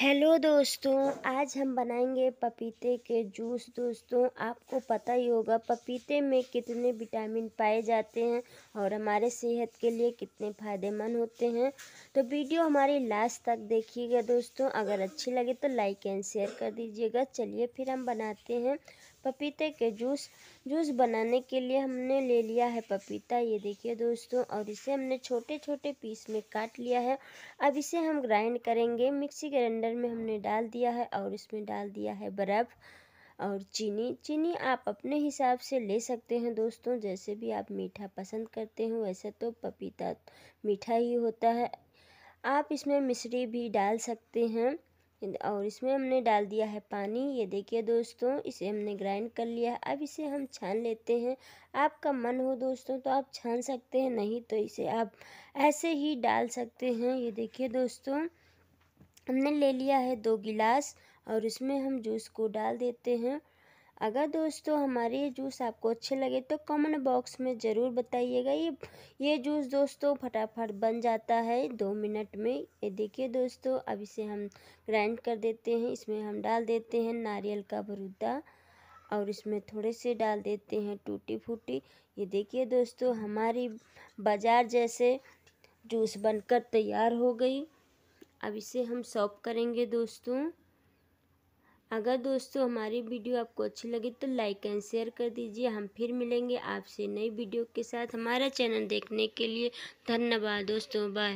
hello दोस्तों आज हम बनाएंगे पपीते के जूस दोस्तों आपको पता ही होगा पपीते में कितने विटामिन पाए जाते हैं और हमारे सेहत के लिए कितने फ़ायदेमंद होते हैं तो वीडियो हमारी लास्ट तक देखिएगा दोस्तों अगर अच्छी लगे तो लाइक एंड शेयर कर दीजिएगा चलिए फिर हम बनाते हैं पपीते के जूस जूस बनाने के लिए हमने ले लिया है पपीता ये देखिए दोस्तों और इसे हमने छोटे छोटे पीस में काट लिया है अब इसे हम ग्राइंड करेंगे मिक्सी ग्राइंडर ब्लेंडर में हमने डाल दिया है और इसमें डाल दिया है बर्फ़ और चीनी चीनी आप अपने हिसाब से ले सकते हैं दोस्तों जैसे भी आप मीठा पसंद करते हो वैसे तो पपीता मीठा ही होता है आप इसमें मिश्री भी डाल सकते हैं और इसमें हमने डाल दिया है पानी ये देखिए दोस्तों इसे हमने ग्राइंड कर लिया है अब इसे हम छान लेते हैं आपका मन हो दोस्तों तो आप छान सकते हैं नहीं तो इसे आप ऐसे ही डाल सकते हैं ये देखिए दोस्तों हमने ले लिया है दो गिलास और उसमें हम जूस को डाल देते हैं अगर दोस्तों हमारे ये जूस आपको अच्छे लगे तो कमेंट बॉक्स में ज़रूर बताइएगा ये ये जूस दोस्तों फटाफट बन जाता है दो मिनट में ये देखिए दोस्तों अब इसे हम ग्राइंड कर देते हैं इसमें हम डाल देते हैं नारियल का भरूदा और इसमें थोड़े से डाल देते हैं टूटी फूटी ये देखिए दोस्तों हमारी बाज़ार जैसे जूस बनकर तैयार हो गई अब इसे हम सॉप करेंगे दोस्तों अगर दोस्तों हमारी वीडियो आपको अच्छी लगी तो लाइक एंड शेयर कर दीजिए हम फिर मिलेंगे आपसे नई वीडियो के साथ हमारा चैनल देखने के लिए धन्यवाद दोस्तों बाय